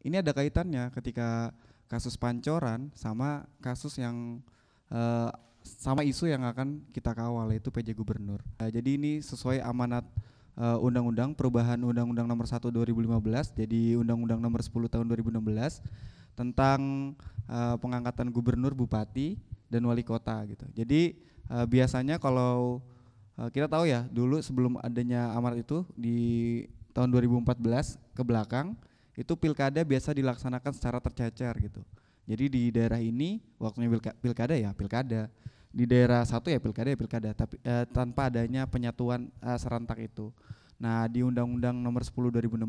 Ini ada kaitannya ketika kasus pancoran sama kasus yang uh, sama isu yang akan kita kawal yaitu PJ Gubernur. Uh, jadi ini sesuai amanat eh, undang-undang uh, undang -undang, perubahan undang-undang nomor 1 2015 jadi undang-undang nomor 10 tahun 2016 tentang uh, pengangkatan gubernur, bupati dan wali kota gitu. Jadi uh, biasanya kalau uh, kita tahu ya dulu sebelum adanya amanat itu di tahun 2014 ke belakang itu pilkada biasa dilaksanakan secara tercecer gitu. Jadi di daerah ini waktunya pilka, pilkada ya pilkada, di daerah satu ya pilkada ya pilkada, tapi eh, tanpa adanya penyatuan eh, serentak itu. Nah di Undang-Undang Nomor 10 2016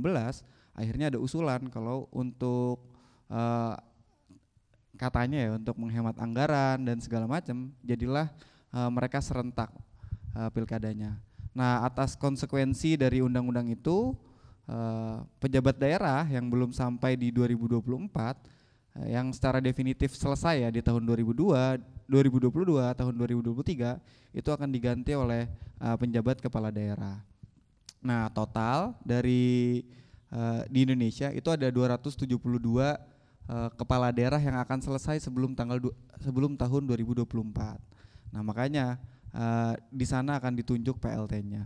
akhirnya ada usulan kalau untuk eh, katanya ya untuk menghemat anggaran dan segala macam jadilah eh, mereka serentak eh, pilkadanya. Nah atas konsekuensi dari undang-undang itu Eh, pejabat daerah yang belum sampai di 2024 eh, yang secara definitif selesai ya di tahun 2002, 2022, tahun 2023 itu akan diganti oleh uh, penjabat kepala daerah. Nah, total dari uh, di Indonesia itu ada 272 uh, kepala daerah yang akan selesai sebelum tanggal sebelum tahun 2024. Nah, makanya uh, di sana akan ditunjuk PLT-nya.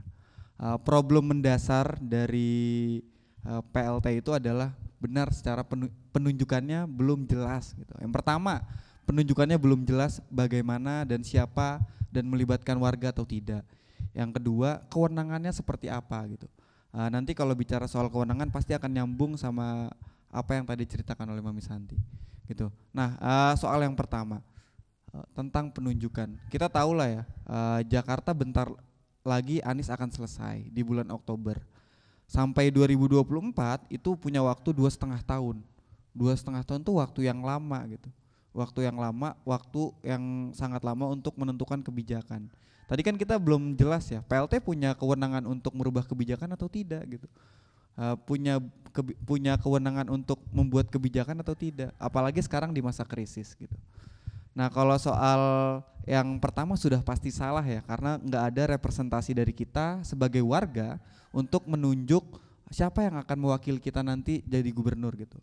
Eh, problem mendasar dari eh, PLT itu adalah benar secara penunjukannya belum jelas gitu. Yang pertama, penunjukannya belum jelas bagaimana dan siapa dan melibatkan warga atau tidak. Yang kedua, kewenangannya seperti apa gitu. Eh, nanti kalau bicara soal kewenangan pasti akan nyambung sama apa yang tadi ceritakan oleh Mami Santi gitu. Nah, soal yang pertama tentang penunjukan. Kita tahu lah ya, Jakarta bentar lagi Anies akan selesai di bulan Oktober. Sampai 2024 itu punya waktu dua setengah tahun. Dua setengah tahun tuh waktu yang lama gitu. Waktu yang lama, waktu yang sangat lama untuk menentukan kebijakan. Tadi kan kita belum jelas ya, PLT punya kewenangan untuk merubah kebijakan atau tidak gitu. Uh, punya ke, punya kewenangan untuk membuat kebijakan atau tidak, apalagi sekarang di masa krisis gitu. Nah, kalau soal yang pertama sudah pasti salah ya karena nggak ada representasi dari kita sebagai warga untuk menunjuk siapa yang akan mewakili kita nanti jadi gubernur gitu.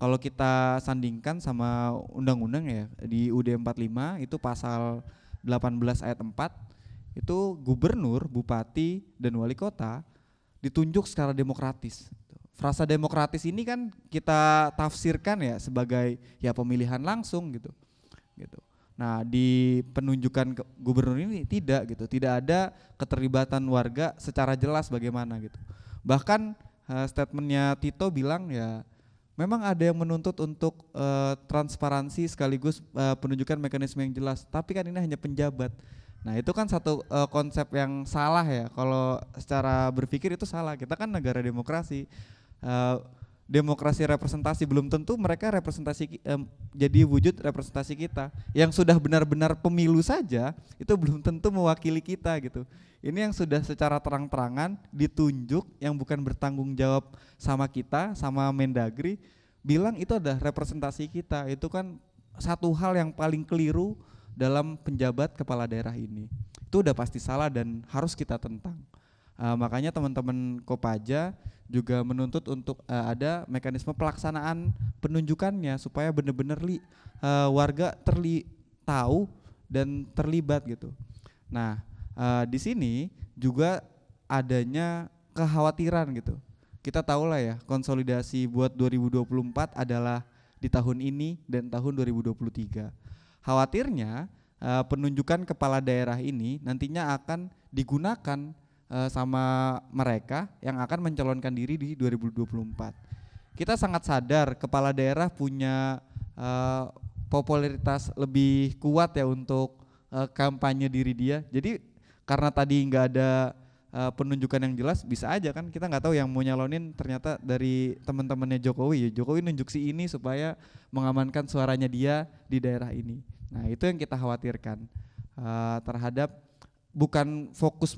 Kalau kita sandingkan sama undang-undang ya di UD 45 itu pasal 18 ayat 4 itu gubernur, bupati dan wali kota ditunjuk secara demokratis. Frasa demokratis ini kan kita tafsirkan ya sebagai ya pemilihan langsung gitu. Gitu Nah, di penunjukan gubernur ini tidak gitu, tidak ada keterlibatan warga secara jelas bagaimana gitu. Bahkan uh, statementnya Tito bilang ya memang ada yang menuntut untuk uh, transparansi sekaligus uh, penunjukan mekanisme yang jelas, tapi kan ini hanya penjabat. Nah, itu kan satu uh, konsep yang salah ya. Kalau secara berpikir itu salah. Kita kan negara demokrasi. Uh, demokrasi representasi belum tentu mereka representasi eh, jadi wujud representasi kita yang sudah benar-benar pemilu saja itu belum tentu mewakili kita gitu ini yang sudah secara terang-terangan ditunjuk yang bukan bertanggung jawab sama kita sama Mendagri bilang itu adalah representasi kita itu kan satu hal yang paling keliru dalam penjabat kepala daerah ini itu udah pasti salah dan harus kita tentang Uh, makanya teman-teman Kopaja juga menuntut untuk uh, ada mekanisme pelaksanaan penunjukannya supaya benar-benar li uh, warga terli tahu dan terlibat gitu. Nah, uh, di sini juga adanya kekhawatiran gitu. Kita tahu lah ya, konsolidasi buat 2024 adalah di tahun ini dan tahun 2023. Khawatirnya uh, penunjukan kepala daerah ini nantinya akan digunakan Eh, sama mereka yang akan mencalonkan diri di 2024. Kita sangat sadar kepala daerah punya uh, popularitas lebih kuat ya untuk uh, kampanye diri dia. Jadi karena tadi nggak ada uh, penunjukan yang jelas, bisa aja kan kita nggak tahu yang mau nyalonin ternyata dari teman-temannya Jokowi. Ya Jokowi nunjuk si ini supaya mengamankan suaranya dia di daerah ini. Nah itu yang kita khawatirkan uh, terhadap bukan fokus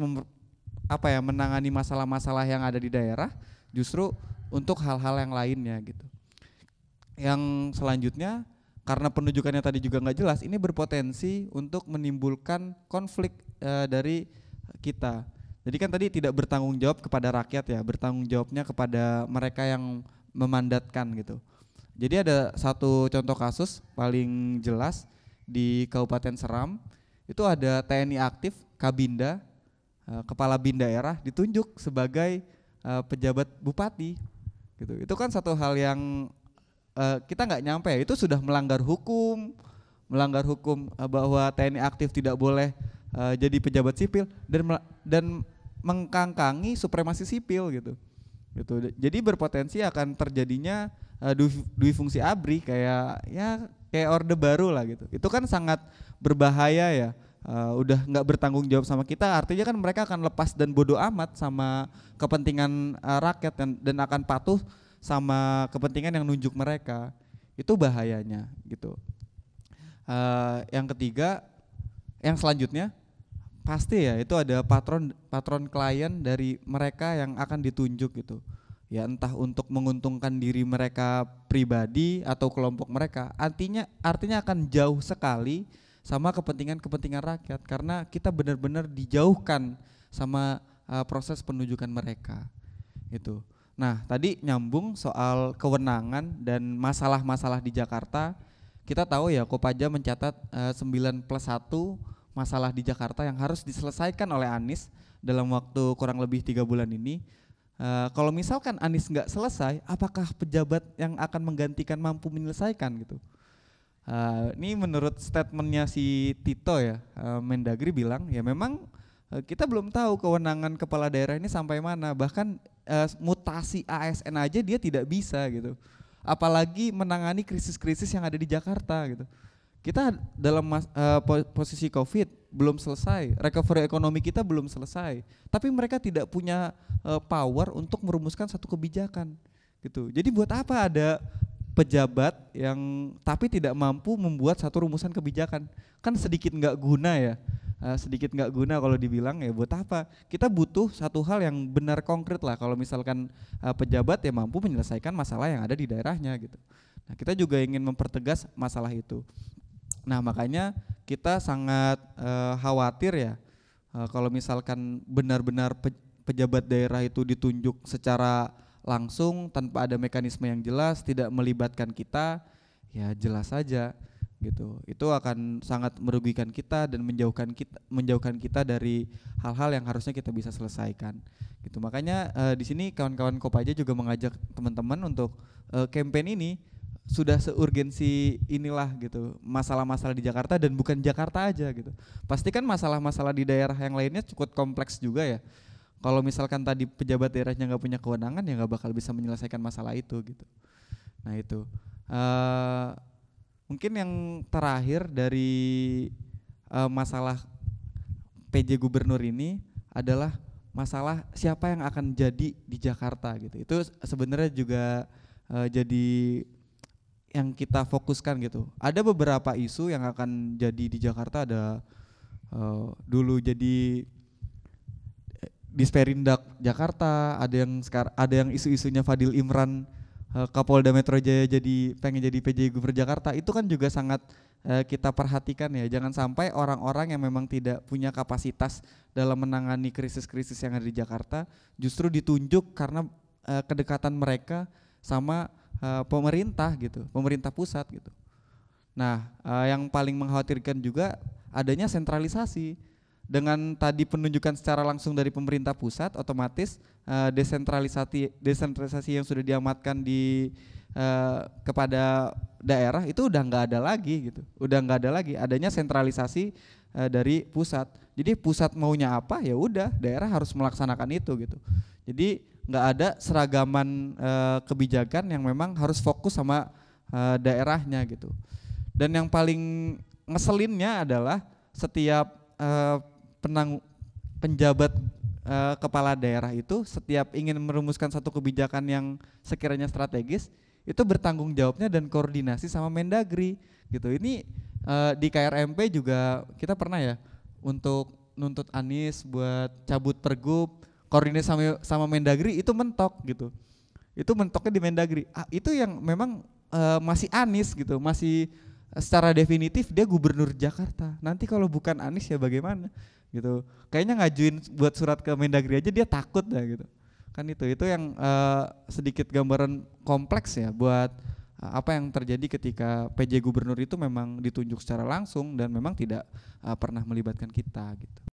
apa ya menangani masalah-masalah yang ada di daerah justru untuk hal-hal yang lainnya gitu. Yang selanjutnya karena penunjukannya tadi juga nggak jelas, ini berpotensi untuk menimbulkan konflik e, dari kita. Jadi kan tadi tidak bertanggung jawab kepada rakyat ya, bertanggung jawabnya kepada mereka yang memandatkan gitu. Jadi ada satu contoh kasus paling jelas di Kabupaten Seram itu ada TNI aktif Kabinda Eh, kepala bin daerah ditunjuk sebagai eh, pejabat bupati gitu itu kan satu hal yang eh, kita nggak nyampe itu sudah melanggar hukum melanggar hukum bahwa TNI aktif tidak boleh jadi pejabat sipil dan dan mengkangkangi supremasi sipil gitu gitu jadi berpotensi akan terjadinya uh, dui fungsi abri kayak ya kayak orde baru lah gitu itu kan sangat berbahaya ya uh, udah nggak bertanggung jawab sama kita artinya kan mereka akan lepas dan bodoh amat sama kepentingan uh, rakyat dan, dan akan patuh sama kepentingan yang nunjuk mereka itu bahayanya gitu uh, yang ketiga yang selanjutnya pasti ya itu ada patron patron klien dari mereka yang akan ditunjuk gitu ya entah untuk menguntungkan diri mereka pribadi atau kelompok mereka artinya artinya akan jauh sekali sama kepentingan-kepentingan rakyat karena kita benar-benar dijauhkan sama uh, proses penunjukan mereka itu. Nah, tadi nyambung soal kewenangan dan masalah-masalah di Jakarta. Kita tahu ya Kopaja mencatat uh, eh, 9 plus 1 masalah di Jakarta yang harus diselesaikan oleh Anies dalam waktu kurang lebih tiga bulan ini. Uh, kalau misalkan Anies nggak selesai, apakah pejabat yang akan menggantikan mampu menyelesaikan gitu? Uh, ini menurut statementnya si Tito ya, uh, Mendagri bilang ya memang uh, kita belum tahu kewenangan kepala daerah ini sampai mana. Bahkan uh, mutasi ASN aja dia tidak bisa gitu. Apalagi menangani krisis-krisis yang ada di Jakarta gitu. Kita dalam mas, uh, posisi COVID belum selesai, recovery ekonomi kita belum selesai. Tapi mereka tidak punya uh, power untuk merumuskan satu kebijakan gitu. Jadi buat apa ada pejabat yang tapi tidak mampu membuat satu rumusan kebijakan kan sedikit nggak guna ya eh, sedikit nggak guna kalau dibilang ya buat apa kita butuh satu hal yang benar konkret lah kalau misalkan eh, pejabat ya mampu menyelesaikan masalah yang ada di daerahnya gitu nah kita juga ingin mempertegas masalah itu nah makanya kita sangat eh, khawatir ya kalau misalkan benar-benar pejabat daerah itu ditunjuk secara langsung tanpa ada mekanisme yang jelas, tidak melibatkan kita, ya jelas saja gitu. Itu akan sangat merugikan kita dan menjauhkan kita menjauhkan kita dari hal-hal yang harusnya kita bisa selesaikan. Gitu. Makanya e, di sini kawan-kawan Kopaja juga mengajak teman-teman untuk e, campaign ini sudah seurgensi inilah gitu masalah-masalah di Jakarta dan bukan Jakarta aja gitu pasti kan masalah-masalah di daerah yang lainnya cukup kompleks juga ya kalau misalkan tadi pejabat daerahnya nggak punya kewenangan ya nggak bakal bisa menyelesaikan masalah itu gitu. Nah itu uh, mungkin yang terakhir dari uh, masalah PJ Gubernur ini adalah masalah siapa yang akan jadi di Jakarta gitu. Itu sebenarnya juga uh, jadi yang kita fokuskan gitu. Ada beberapa isu yang akan jadi di Jakarta ada uh, dulu jadi di Sperindak Jakarta, ada yang sekarang ada yang isu-isunya Fadil Imran uh, Kapolda Metro Jaya jadi pengen jadi PJ Gubernur Jakarta itu kan juga sangat uh, kita perhatikan ya. Jangan sampai orang-orang yang memang tidak punya kapasitas dalam menangani krisis-krisis yang ada di Jakarta justru ditunjuk karena uh, kedekatan mereka sama uh, pemerintah gitu, pemerintah pusat gitu. Nah, uh, yang paling mengkhawatirkan juga adanya sentralisasi dengan tadi penunjukan secara langsung dari pemerintah pusat otomatis uh, desentralisasi desentralisasi yang sudah diamatkan di uh, kepada daerah itu udah nggak ada lagi gitu udah nggak ada lagi adanya sentralisasi uh, dari pusat jadi pusat maunya apa ya udah daerah harus melaksanakan itu gitu jadi nggak ada seragaman uh, kebijakan yang memang harus fokus sama uh, daerahnya gitu dan yang paling ngeselinnya adalah setiap uh, penang penjabat uh, kepala daerah itu setiap ingin merumuskan satu kebijakan yang sekiranya strategis itu bertanggung jawabnya dan koordinasi sama Mendagri gitu. Ini uh, di KRMP juga kita pernah ya untuk nuntut Anies buat cabut pergub koordinasi sama sama Mendagri itu mentok gitu. Itu mentoknya di Mendagri. Ah, itu yang memang uh, masih Anies gitu, masih secara definitif dia gubernur Jakarta. Nanti kalau bukan Anies ya bagaimana? gitu kayaknya ngajuin buat surat ke Mendagri aja dia takut dah gitu kan itu itu yang uh, sedikit gambaran kompleks ya buat eh, apa yang terjadi ketika PJ gubernur itu memang ditunjuk secara langsung dan memang tidak uh, pernah melibatkan kita gitu